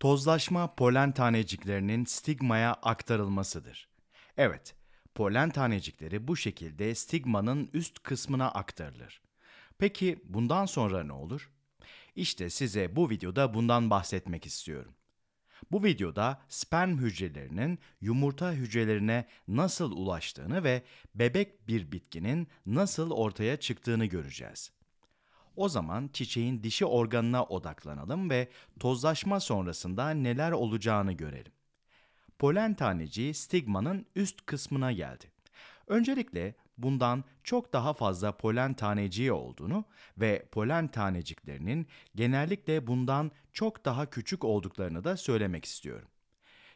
Tozlaşma polen taneciklerinin stigmaya aktarılmasıdır. Evet, polen tanecikleri bu şekilde stigmanın üst kısmına aktarılır. Peki bundan sonra ne olur? İşte size bu videoda bundan bahsetmek istiyorum. Bu videoda sperm hücrelerinin yumurta hücrelerine nasıl ulaştığını ve bebek bir bitkinin nasıl ortaya çıktığını göreceğiz. O zaman çiçeğin dişi organına odaklanalım ve tozlaşma sonrasında neler olacağını görelim. Polen taneci stigmanın üst kısmına geldi. Öncelikle bundan çok daha fazla polen taneciği olduğunu ve polen taneciklerinin genellikle bundan çok daha küçük olduklarını da söylemek istiyorum.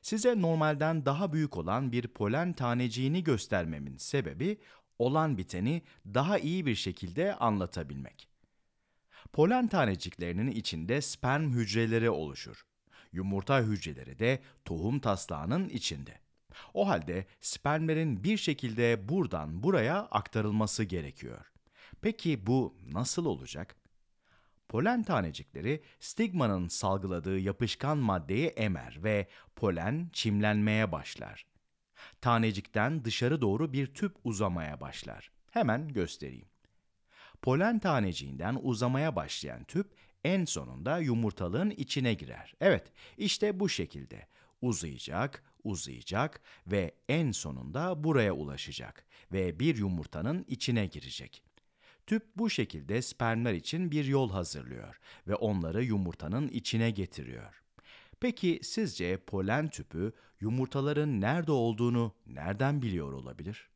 Size normalden daha büyük olan bir polen taneciğini göstermemin sebebi olan biteni daha iyi bir şekilde anlatabilmek. Polen taneciklerinin içinde sperm hücreleri oluşur. Yumurta hücreleri de tohum taslağının içinde. O halde spermlerin bir şekilde buradan buraya aktarılması gerekiyor. Peki bu nasıl olacak? Polen tanecikleri stigmanın salgıladığı yapışkan maddeyi emer ve polen çimlenmeye başlar. Tanecikten dışarı doğru bir tüp uzamaya başlar. Hemen göstereyim. Polen taneciğinden uzamaya başlayan tüp en sonunda yumurtalığın içine girer. Evet, işte bu şekilde uzayacak, uzayacak ve en sonunda buraya ulaşacak ve bir yumurtanın içine girecek. Tüp bu şekilde spermler için bir yol hazırlıyor ve onları yumurtanın içine getiriyor. Peki sizce polen tüpü yumurtaların nerede olduğunu nereden biliyor olabilir?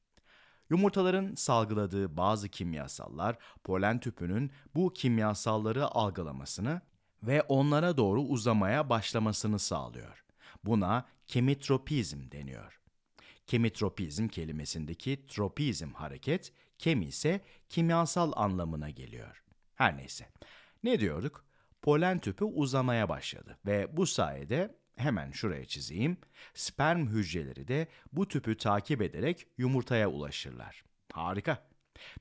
Yumurtaların salgıladığı bazı kimyasallar polen tüpünün bu kimyasalları algılamasını ve onlara doğru uzamaya başlamasını sağlıyor. Buna kemitropizm deniyor. Kemitropizm kelimesindeki tropizm hareket, kemi ise kimyasal anlamına geliyor. Her neyse. Ne diyorduk? Polen tüpü uzamaya başladı ve bu sayede hemen şuraya çizeyim. Sperm hücreleri de bu tüpü takip ederek yumurtaya ulaşırlar. Harika.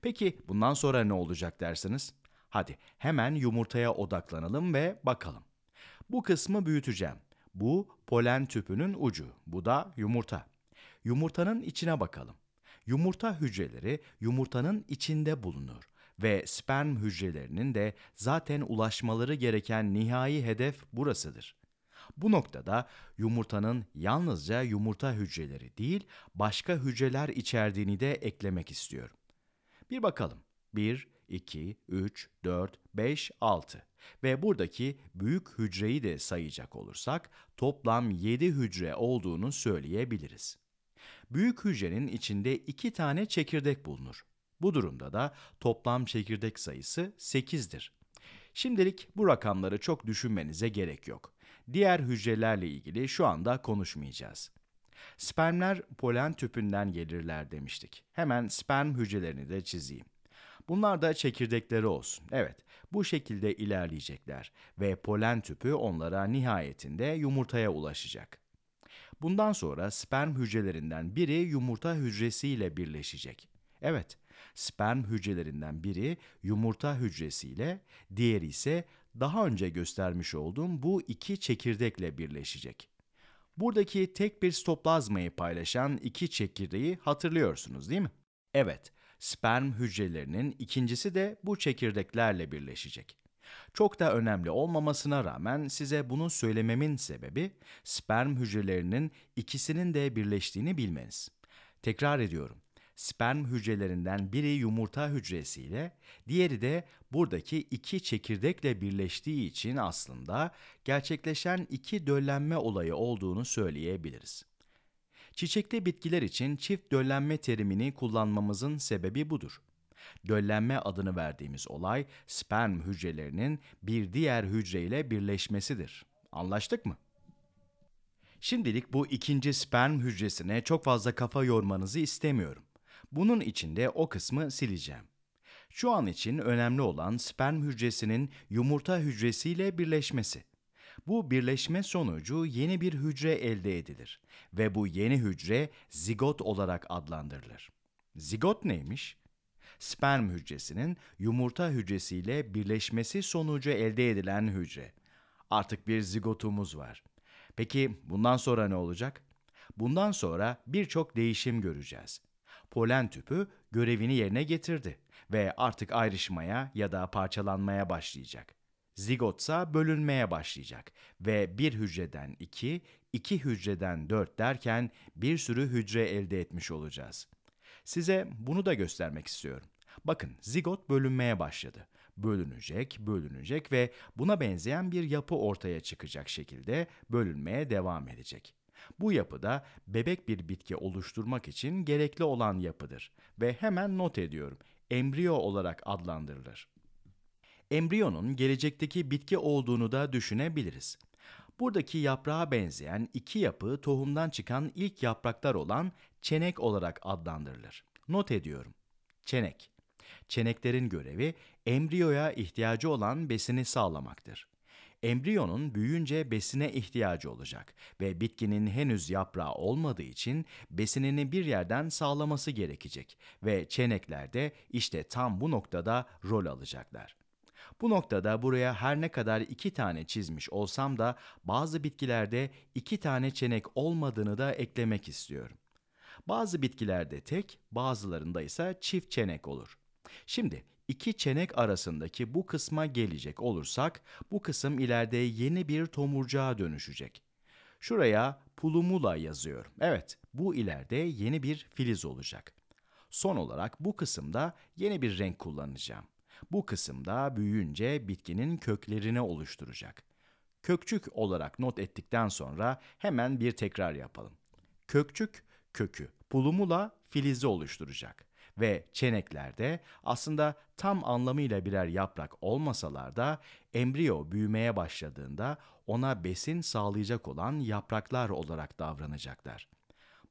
Peki bundan sonra ne olacak dersiniz? Hadi hemen yumurtaya odaklanalım ve bakalım. Bu kısmı büyüteceğim. Bu polen tüpünün ucu. Bu da yumurta. Yumurtanın içine bakalım. Yumurta hücreleri yumurtanın içinde bulunur ve sperm hücrelerinin de zaten ulaşmaları gereken nihai hedef burasıdır. Bu noktada yumurtanın yalnızca yumurta hücreleri değil, başka hücreler içerdiğini de eklemek istiyorum. Bir bakalım. 1, 2, 3, 4, 5, 6 ve buradaki büyük hücreyi de sayacak olursak toplam 7 hücre olduğunu söyleyebiliriz. Büyük hücrenin içinde 2 tane çekirdek bulunur. Bu durumda da toplam çekirdek sayısı 8'dir. Şimdilik bu rakamları çok düşünmenize gerek yok. Diğer hücrelerle ilgili şu anda konuşmayacağız. Spermler polen tüpünden gelirler demiştik. Hemen sperm hücrelerini de çizeyim. Bunlar da çekirdekleri olsun. Evet, bu şekilde ilerleyecekler ve polen tüpü onlara nihayetinde yumurtaya ulaşacak. Bundan sonra sperm hücrelerinden biri yumurta hücresiyle birleşecek. Evet, sperm hücrelerinden biri yumurta hücresiyle, diğeri ise daha önce göstermiş olduğum bu iki çekirdekle birleşecek. Buradaki tek bir stoplazmayı paylaşan iki çekirdeği hatırlıyorsunuz değil mi? Evet, sperm hücrelerinin ikincisi de bu çekirdeklerle birleşecek. Çok da önemli olmamasına rağmen size bunu söylememin sebebi sperm hücrelerinin ikisinin de birleştiğini bilmeniz. Tekrar ediyorum sperm hücrelerinden biri yumurta hücresiyle, diğeri de buradaki iki çekirdekle birleştiği için aslında gerçekleşen iki döllenme olayı olduğunu söyleyebiliriz. Çiçekli bitkiler için çift döllenme terimini kullanmamızın sebebi budur. Döllenme adını verdiğimiz olay sperm hücrelerinin bir diğer hücreyle birleşmesidir. Anlaştık mı? Şimdilik bu ikinci sperm hücresine çok fazla kafa yormanızı istemiyorum. Bunun için de o kısmı sileceğim. Şu an için önemli olan sperm hücresinin yumurta hücresiyle birleşmesi. Bu birleşme sonucu yeni bir hücre elde edilir ve bu yeni hücre zigot olarak adlandırılır. Zigot neymiş? Sperm hücresinin yumurta hücresiyle birleşmesi sonucu elde edilen hücre. Artık bir zigotumuz var. Peki bundan sonra ne olacak? Bundan sonra birçok değişim göreceğiz polen tüpü görevini yerine getirdi ve artık ayrışmaya ya da parçalanmaya başlayacak. Zigotsa bölünmeye başlayacak ve bir hücreden iki, iki hücreden dört derken bir sürü hücre elde etmiş olacağız. Size bunu da göstermek istiyorum. Bakın zigot bölünmeye başladı. Bölünecek, bölünecek ve buna benzeyen bir yapı ortaya çıkacak şekilde bölünmeye devam edecek. Bu yapıda bebek bir bitki oluşturmak için gerekli olan yapıdır ve hemen not ediyorum. Embriyo olarak adlandırılır. Embriyonun gelecekteki bitki olduğunu da düşünebiliriz. Buradaki yaprağa benzeyen iki yapı tohumdan çıkan ilk yapraklar olan çenek olarak adlandırılır. Not ediyorum. Çenek. Çeneklerin görevi embriyoya ihtiyacı olan besini sağlamaktır. Embriyonun büyüyünce besine ihtiyacı olacak ve bitkinin henüz yaprağı olmadığı için besinini bir yerden sağlaması gerekecek ve çenekler de işte tam bu noktada rol alacaklar. Bu noktada buraya her ne kadar iki tane çizmiş olsam da bazı bitkilerde iki tane çenek olmadığını da eklemek istiyorum. Bazı bitkilerde tek, bazılarında ise çift çenek olur. Şimdi İki çenek arasındaki bu kısma gelecek olursak bu kısım ileride yeni bir tomurcağa dönüşecek. Şuraya pulumula yazıyorum. Evet, bu ileride yeni bir filiz olacak. Son olarak bu kısımda yeni bir renk kullanacağım. Bu kısımda büyüyünce bitkinin köklerini oluşturacak. Kökçük olarak not ettikten sonra hemen bir tekrar yapalım. Kökçük kökü, pulumula filizi oluşturacak ve çeneklerde aslında tam anlamıyla birer yaprak olmasalar da embriyo büyümeye başladığında ona besin sağlayacak olan yapraklar olarak davranacaklar.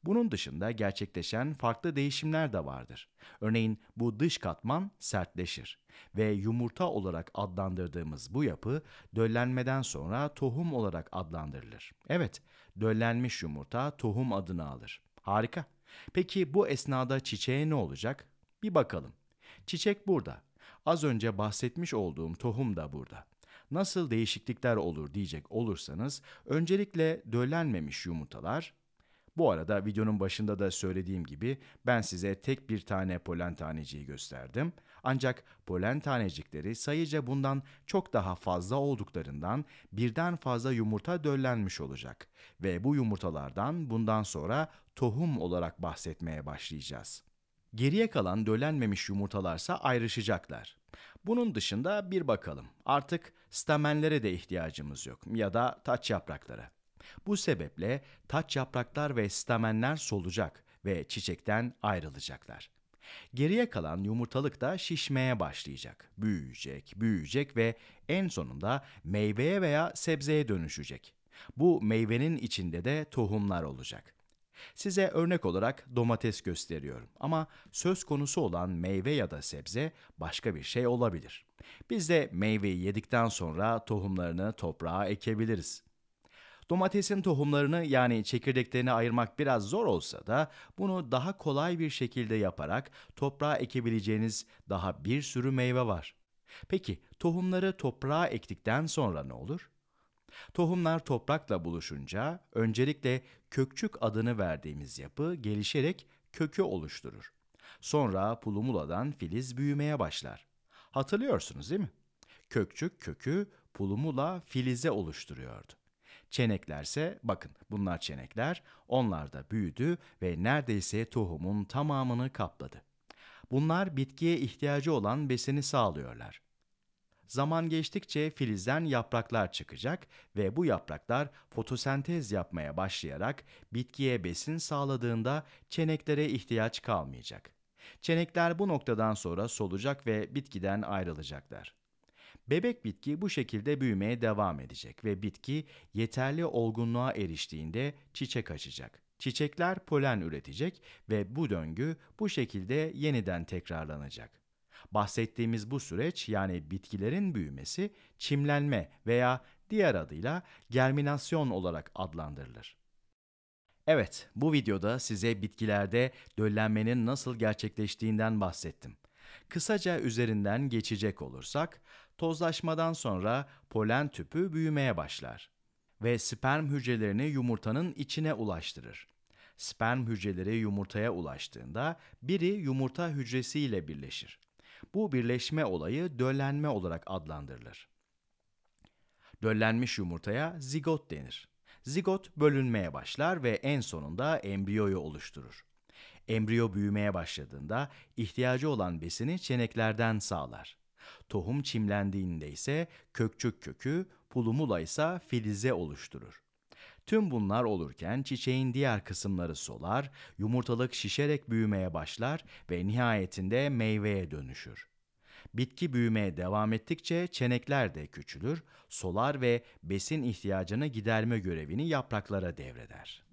Bunun dışında gerçekleşen farklı değişimler de vardır. Örneğin bu dış katman sertleşir ve yumurta olarak adlandırdığımız bu yapı döllenmeden sonra tohum olarak adlandırılır. Evet, döllenmiş yumurta tohum adını alır. Harika. Peki bu esnada çiçeğe ne olacak? Bir bakalım. Çiçek burada. Az önce bahsetmiş olduğum tohum da burada. Nasıl değişiklikler olur diyecek olursanız öncelikle döllenmemiş yumurtalar bu arada videonun başında da söylediğim gibi ben size tek bir tane polen taneciği gösterdim. Ancak polen tanecikleri sayıca bundan çok daha fazla olduklarından birden fazla yumurta döllenmiş olacak ve bu yumurtalardan bundan sonra tohum olarak bahsetmeye başlayacağız. Geriye kalan döllenmemiş yumurtalarsa ayrışacaklar. Bunun dışında bir bakalım. Artık stamenlere de ihtiyacımız yok ya da taç yapraklara. Bu sebeple taç yapraklar ve stamenler solacak ve çiçekten ayrılacaklar. Geriye kalan yumurtalık da şişmeye başlayacak. Büyüyecek, büyüyecek ve en sonunda meyveye veya sebzeye dönüşecek. Bu meyvenin içinde de tohumlar olacak. Size örnek olarak domates gösteriyorum ama söz konusu olan meyve ya da sebze başka bir şey olabilir. Biz de meyveyi yedikten sonra tohumlarını toprağa ekebiliriz. Domatesin tohumlarını yani çekirdeklerini ayırmak biraz zor olsa da bunu daha kolay bir şekilde yaparak toprağa ekebileceğiniz daha bir sürü meyve var. Peki tohumları toprağa ektikten sonra ne olur? Tohumlar toprakla buluşunca öncelikle kökçük adını verdiğimiz yapı gelişerek kökü oluşturur. Sonra pulumuladan filiz büyümeye başlar. Hatırlıyorsunuz değil mi? Kökçük kökü pulumula filize oluşturuyordu. Çeneklerse bakın bunlar çenekler, onlar da büyüdü ve neredeyse tohumun tamamını kapladı. Bunlar bitkiye ihtiyacı olan besini sağlıyorlar. Zaman geçtikçe filizden yapraklar çıkacak ve bu yapraklar fotosentez yapmaya başlayarak bitkiye besin sağladığında çeneklere ihtiyaç kalmayacak. Çenekler bu noktadan sonra solacak ve bitkiden ayrılacaklar. Bebek bitki bu şekilde büyümeye devam edecek ve bitki yeterli olgunluğa eriştiğinde çiçek açacak. Çiçekler polen üretecek ve bu döngü bu şekilde yeniden tekrarlanacak. Bahsettiğimiz bu süreç yani bitkilerin büyümesi çimlenme veya diğer adıyla germinasyon olarak adlandırılır. Evet, bu videoda size bitkilerde döllenmenin nasıl gerçekleştiğinden bahsettim. Kısaca üzerinden geçecek olursak, Tozlaşmadan sonra polen tüpü büyümeye başlar ve sperm hücrelerini yumurtanın içine ulaştırır. Sperm hücreleri yumurtaya ulaştığında biri yumurta hücresiyle birleşir. Bu birleşme olayı döllenme olarak adlandırılır. Döllenmiş yumurtaya zigot denir. Zigot bölünmeye başlar ve en sonunda embriyoyu oluşturur. Embriyo büyümeye başladığında ihtiyacı olan besini çeneklerden sağlar. Tohum çimlendiğinde ise kökçük kökü, pulumula ise filize oluşturur. Tüm bunlar olurken çiçeğin diğer kısımları solar, yumurtalık şişerek büyümeye başlar ve nihayetinde meyveye dönüşür. Bitki büyümeye devam ettikçe çenekler de küçülür, solar ve besin ihtiyacını giderme görevini yapraklara devreder.